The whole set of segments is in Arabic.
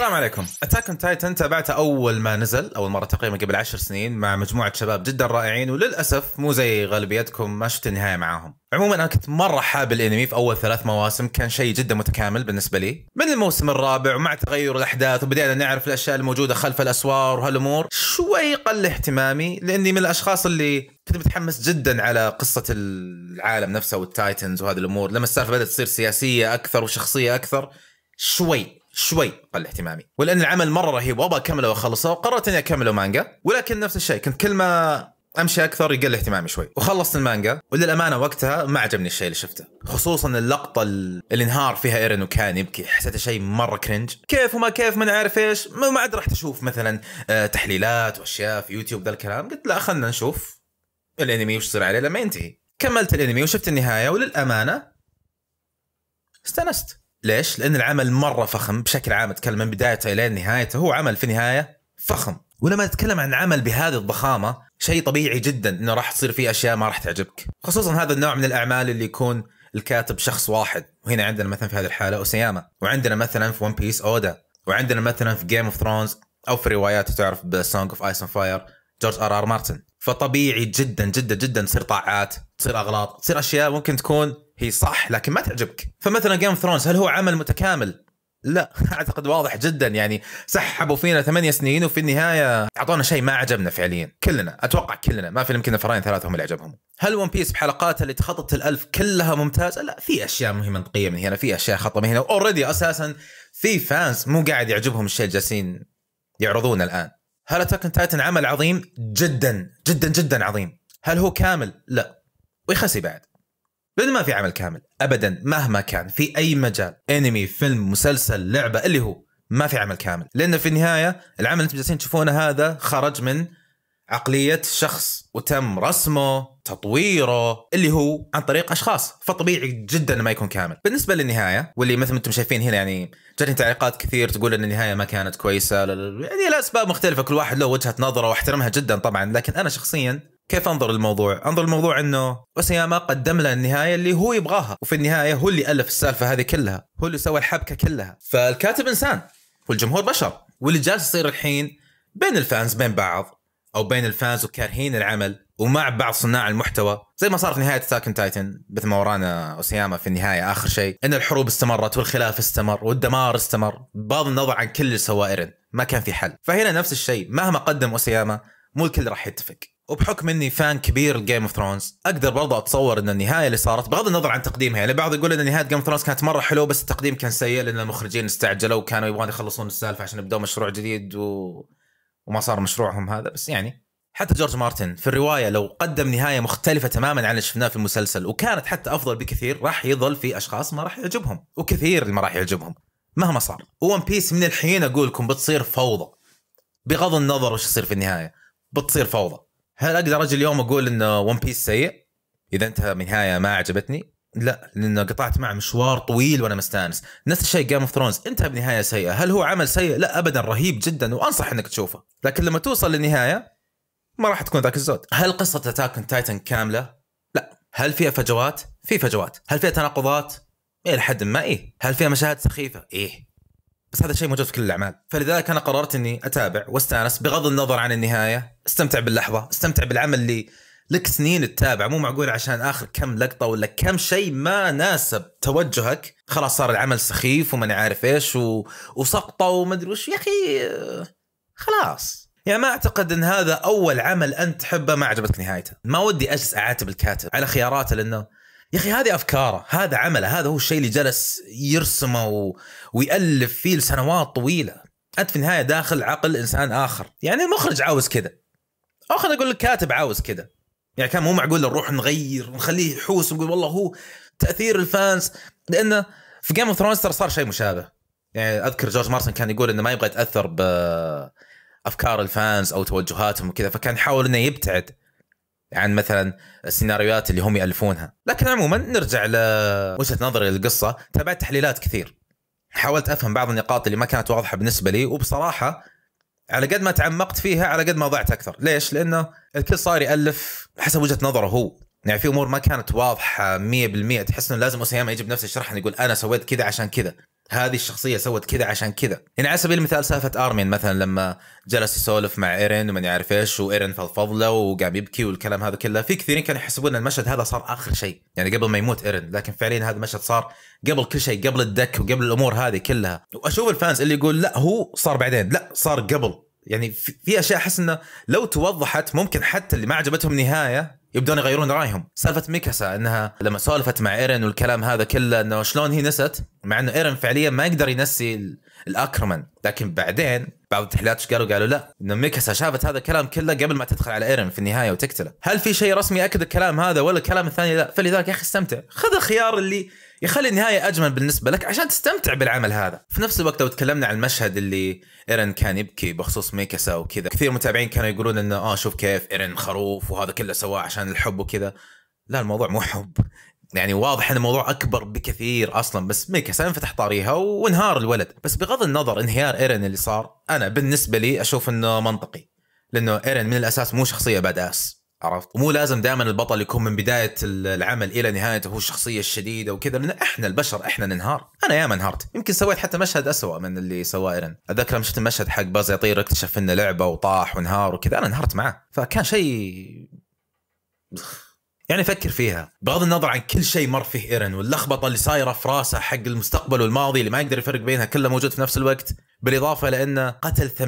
السلام عليكم اتاك اون تايتن تابعته اول ما نزل اول مره تقريبا قبل عشر سنين مع مجموعه شباب جدا رائعين وللاسف مو زي غالبيتكم ما شفت النهايه معاهم عموما انا كنت مره حاب الانمي في اول ثلاث مواسم كان شيء جدا متكامل بالنسبه لي من الموسم الرابع ومع تغير الاحداث وبدينا نعرف الاشياء الموجوده خلف الاسوار وهالامور شوي قل اهتمامي لاني من الاشخاص اللي كنت متحمس جدا على قصه العالم نفسه والتايتنز وهذه الامور لما السالفه بدات تصير سياسيه اكثر وشخصيه اكثر شوي شوي قل اهتمامي ولان العمل مره رهيب وابغى اكمله واخلصه وقررت اني اكمله مانجا ولكن نفس الشيء كنت كل ما امشي اكثر يقل اهتمامي شوي وخلصت المانجا وللامانه وقتها ما عجبني الشيء اللي شفته خصوصا اللقطه اللي انهار فيها ايرن وكان يبكي حسيته شيء مره كرنج كيف وما كيف ما عارف ايش ما عاد رحت اشوف مثلا آه، تحليلات واشياء في يوتيوب ذا الكلام قلت لا خلنا نشوف الانمي وش يصير عليه لما ينتهي كملت الانمي وشفت النهايه وللامانه استانست ليش؟ لان العمل مره فخم بشكل عام اتكلم من بدايته الى نهايته هو عمل في النهايه فخم ولما نتكلم عن عمل بهذه الضخامه شيء طبيعي جدا انه راح تصير فيه اشياء ما راح تعجبك خصوصا هذا النوع من الاعمال اللي يكون الكاتب شخص واحد وهنا عندنا مثلا في هذه الحاله اوسياما وعندنا مثلا في ون بيس اودا وعندنا مثلا في جيم اوف ثرونز او في روايات تعرف بسونج اوف ايس اند فاير جورج ار ار مارتن فطبيعي جدا جدا جدا تصير طاعات تصير اغلاط تصير اشياء ممكن تكون هي صح لكن ما تعجبك فمثلا جيم اوف ثرونز هل هو عمل متكامل لا اعتقد واضح جدا يعني سحبوا فينا ثمانية سنين وفي النهايه اعطونا شيء ما عجبنا فعليا كلنا اتوقع كلنا ما في يمكن فرين ثلاثه هم اللي عجبهم هل ون بيس بحلقاتها اللي تخطط الألف كلها ممتازه لا في اشياء مهمه منطقيه من هنا في اشياء خطا من هنا اوريدي اساسا في فانس مو قاعد يعجبهم الشيء اللي جالسين يعرضونه الان هل اتاك تايتن عمل عظيم جدا جدا جدا عظيم هل هو كامل لا ويخسي بعد لانه ما في عمل كامل ابدا مهما كان في اي مجال انمي فيلم مسلسل لعبه اللي هو ما في عمل كامل لانه في النهايه العمل اللي انتم جالسين تشوفونه هذا خرج من عقليه شخص وتم رسمه تطويره اللي هو عن طريق اشخاص فطبيعي جدا ما يكون كامل بالنسبه للنهايه واللي مثل ما انتم شايفين هنا يعني جاتني تعليقات كثير تقول ان النهايه ما كانت كويسه يعني لاسباب مختلفه كل واحد له وجهه نظره واحترمها جدا طبعا لكن انا شخصيا كيف انظر الموضوع؟ انظر الموضوع انه اوسياما قدم له النهايه اللي هو يبغاها وفي النهايه هو اللي الف السالفه هذه كلها هو اللي سوى الحبكه كلها فالكاتب انسان والجمهور بشر واللي جالس يصير الحين بين الفانز بين بعض او بين الفانز وكارهين العمل ومع بعض صناع المحتوى زي ما صار في نهايه ساكن تايتن مثل ما ورانا اسياما في النهايه اخر شيء ان الحروب استمرت والخلاف استمر والدمار استمر بغض النظر عن كل اللي سواه ايرن ما كان في حل فهنا نفس الشيء مهما قدم اسياما مو الكل راح يتفق وبحكم اني فان كبير لجيم اوف ثرونز اقدر برضه اتصور ان النهايه اللي صارت بغض النظر عن تقديمها يعني بعض يقول ان نهايه جيم اوف ثرونز كانت مره حلوه بس التقديم كان سيء لان المخرجين استعجلوا وكانوا يبغون يخلصون السالفه عشان يبدأوا مشروع جديد و... وما صار مشروعهم هذا بس يعني حتى جورج مارتن في الروايه لو قدم نهايه مختلفه تماما عن اللي شفناه في المسلسل وكانت حتى افضل بكثير راح يظل في اشخاص ما راح يعجبهم وكثير اللي ما راح يعجبهم مهما صار ون بيس من الحين اقول لكم بتصير فوضى بغض النظر وش يصير في النهايه بتصير فوضى هل اقدر اجي اليوم اقول ان ون بيس سيء اذا انتهى من نهايه ما عجبتني؟ لا لان قطعت معه مشوار طويل وانا مستانس، نفس الشيء جيم اوف ثرونز انتهى بنهايه سيئه، هل هو عمل سيء؟ لا ابدا رهيب جدا وانصح انك تشوفه، لكن لما توصل للنهايه ما راح تكون ذاك الزود، هل قصه اتاك تايتن كامله؟ لا، هل فيها فجوات؟ في فجوات، هل فيها تناقضات؟ الى حد ما ايه، هل فيها مشاهد سخيفه؟ ايه، بس هذا الشيء موجود في كل الاعمال فلذلك انا قررت اني اتابع واستانس بغض النظر عن النهايه استمتع باللحظه استمتع بالعمل اللي لك سنين تتابع مو معقول عشان اخر كم لقطه ولا كم شيء ما ناسب توجهك خلاص صار العمل سخيف وما عارف ايش و... وسقطه وما ادري وش يا اخي خلاص يعني ما اعتقد ان هذا اول عمل انت تحبه ما عجبتك نهايته ما ودي اجلس اعاتب الكاتب على خياراته لانه يا اخي هذه افكاره هذا عمله هذا هو الشيء اللي جلس يرسمه و... ويالف فيه لسنوات طويله انت في النهايه داخل عقل انسان اخر يعني المخرج عاوز كذا او اقول نقول الكاتب عاوز كذا يعني كان مو معقول نروح نغير نخليه يحوس ونقول والله هو تاثير الفانز لانه في جيم اوف ثرونز ترى صار شيء مشابه يعني اذكر جورج مارسون كان يقول انه ما يبغى يتاثر ب افكار الفانز او توجهاتهم وكذا فكان يحاول انه يبتعد عن مثلا السيناريوهات اللي هم يالفونها لكن عموما نرجع لوجهه نظري للقصه تابعت تحليلات كثير حاولت افهم بعض النقاط اللي ما كانت واضحه بالنسبه لي وبصراحه على قد ما تعمقت فيها على قد ما ضعت اكثر ليش لانه الكل صار يالف حسب وجهه نظره هو يعني في امور ما كانت واضحه 100% تحس انه لازم اسامه يجيب نفس الشرح يقول انا سويت كذا عشان كذا هذه الشخصيه سوت كذا عشان كذا يعني على سبيل المثال سالفه ارمين مثلا لما جلس يسولف مع ايرين وما يعرف ايش وايرين فضفض له وقام يبكي والكلام هذا كله في كثيرين كانوا يحسبون ان المشهد هذا صار اخر شيء يعني قبل ما يموت ايرين لكن فعليا هذا المشهد صار قبل كل شيء قبل الدك وقبل الامور هذه كلها واشوف الفانز اللي يقول لا هو صار بعدين لا صار قبل يعني في اشياء احس انه لو توضحت ممكن حتى اللي ما عجبتهم نهايه يبدون يغيرون رايهم سالفه ميكاسا انها لما سولفت مع ايرن والكلام هذا كله انه شلون هي نست مع انه ايرن فعليا ما يقدر ينسي الاكرمان لكن بعدين بعض التحليلات قالوا قالوا لا انه ميكاسا شافت هذا الكلام كله قبل ما تدخل على ايرن في النهايه وتقتله هل في شيء رسمي اكد الكلام هذا ولا الكلام الثاني لا فلذلك يا اخي استمتع خذ الخيار اللي يخلي النهايه اجمل بالنسبه لك عشان تستمتع بالعمل هذا في نفس الوقت لو تكلمنا عن المشهد اللي ايرن كان يبكي بخصوص ميكاسا وكذا كثير متابعين كانوا يقولون انه اه شوف كيف ايرن خروف وهذا كله سواه عشان الحب وكذا لا الموضوع مو حب يعني واضح ان الموضوع اكبر بكثير اصلا بس ميكاسا انفتح طاريها وانهار الولد بس بغض النظر انهيار ايرن اللي صار انا بالنسبه لي اشوف انه منطقي لانه ايرن من الاساس مو شخصيه باداس عرفت ومو لازم دائما البطل يكون من بدايه العمل الى نهايته هو الشخصيه الشديده وكذا لان احنا البشر احنا ننهار انا ياما انهارت يمكن سويت حتى مشهد أسوأ من اللي سواه ايرن اتذكر لما شفت المشهد حق باز يطير اكتشف انه لعبه وطاح وانهار وكذا انا انهارت معاه فكان شيء يعني فكر فيها بغض النظر عن كل شيء مر فيه ايرن واللخبطه اللي صايره في راسه حق المستقبل والماضي اللي ما يقدر يفرق بينها كلها موجود في نفس الوقت بالاضافه لانه قتل 80%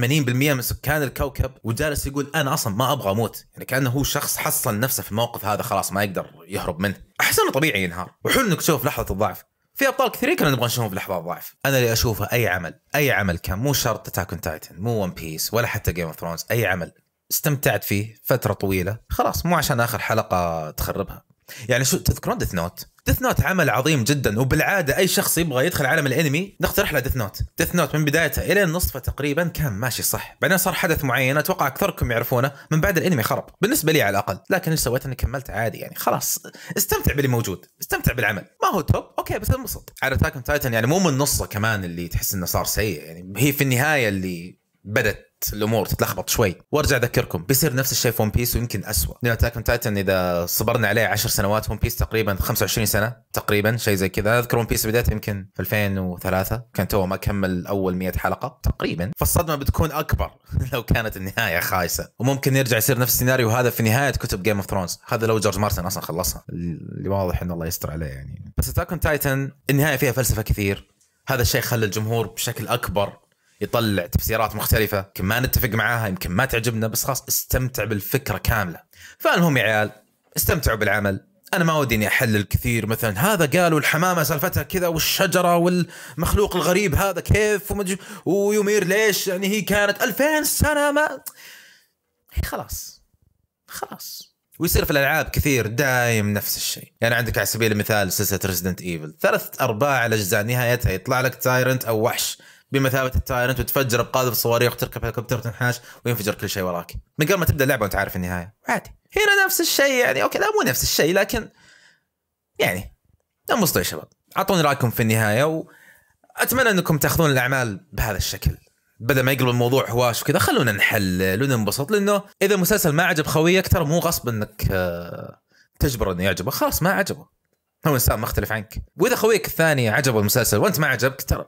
من سكان الكوكب وجالس يقول انا اصلا ما ابغى اموت يعني كانه هو شخص حصل نفسه في الموقف هذا خلاص ما يقدر يهرب منه احس انه طبيعي ينهار وحلو انك تشوف لحظه الضعف في ابطال كثيرين كنا نبغى نشوفهم في لحظه الضعف انا اللي اشوفه اي عمل اي عمل كان مو شرط تاكون تايتن مو ون بيس ولا حتى جيم اوف ثرونز اي عمل استمتعت فيه فتره طويله خلاص مو عشان اخر حلقه تخربها يعني شو تذكرون ديث نوت ديث نوت عمل عظيم جدا وبالعاده اي شخص يبغى يدخل عالم الانمي نقترح له ديث نوت ديث نوت من بدايته الى نصفه تقريبا كان ماشي صح بعدين صار حدث معين اتوقع اكثركم يعرفونه من بعد الانمي خرب بالنسبه لي على الاقل لكن اللي سويت اني كملت عادي يعني خلاص استمتع باللي موجود استمتع بالعمل ما هو توب اوكي بس انبسط على تاكن تايتن يعني مو من نصه كمان اللي تحس انه صار سيء يعني هي في النهايه اللي بدت الامور تتلخبط شوي وارجع اذكركم بيصير نفس الشيء في ون بيس ويمكن اسوء لان اتاك اون تايتن اذا صبرنا عليه 10 سنوات ون بيس تقريبا 25 سنه تقريبا شيء زي كذا اذكر ون بيس بدايته يمكن في 2003 كان تو ما كمل اول 100 حلقه تقريبا فالصدمه بتكون اكبر لو كانت النهايه خايسه وممكن يرجع يصير نفس السيناريو هذا في نهايه كتب جيم اوف ثرونز هذا لو جورج مارتن اصلا خلصها اللي واضح انه الله يستر عليه يعني بس اتاك اون تايتن النهايه فيها فلسفه كثير هذا الشيء خلى الجمهور بشكل اكبر يطلع تفسيرات مختلفه يمكن ما نتفق معاها يمكن ما تعجبنا بس خلاص استمتع بالفكره كامله فالمهم يا عيال استمتعوا بالعمل انا ما ودي اني احلل كثير مثلا هذا قالوا الحمامه سالفتها كذا والشجره والمخلوق الغريب هذا كيف ومج... ويمير ليش يعني هي كانت 2000 سنه ما خلاص خلاص ويصير في الالعاب كثير دايم نفس الشيء يعني عندك على سبيل المثال سلسله ريزدنت ايفل ثلاث ارباع الاجزاء نهايتها يطلع لك تايرنت او وحش بمثابه التايرنت وتفجر بقاذف الصواريخ وتركب هليكوبتر وتنحاش وينفجر كل شيء وراك من قبل ما تبدا اللعبه وانت عارف النهايه عادي هنا نفس الشيء يعني اوكي لا مو نفس الشيء لكن يعني انبسطوا يا شباب اعطوني رايكم في النهايه واتمنى انكم تاخذون الاعمال بهذا الشكل بدل ما يقلب الموضوع هواش وكذا خلونا نحلل وننبسط لانه اذا المسلسل ما عجب خويك ترى مو غصب انك آه، تجبره انه يعجبه خلاص ما عجبه هو انسان مختلف عنك واذا خويك الثاني عجبه المسلسل وانت ما عجبك ترى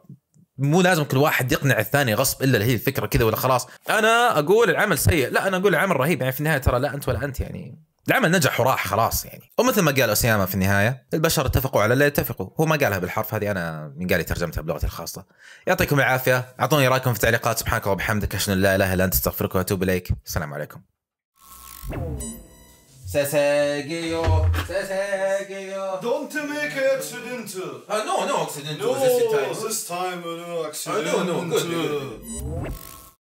مو لازم كل واحد يقنع الثاني غصب الا هي الفكره كذا ولا خلاص انا اقول العمل سيء لا انا اقول العمل رهيب يعني في النهايه ترى لا انت ولا انت يعني العمل نجح وراح خلاص يعني ومثل ما قال اسياما في النهايه البشر اتفقوا على لا يتفقوا هو ما قالها بالحرف هذه انا من قال ترجمتها بلغتي الخاصه يعطيكم العافيه اعطوني رايكم في التعليقات سبحانك وبحمدك اشهد ان لا اله الا انت استغفرك واتوب اليك السلام عليكم 세세기요 세세기요 Don't make accidental. Uh, no, no accidental no, this time. Uh, no, this time no accidental. Uh, no, no, good, good.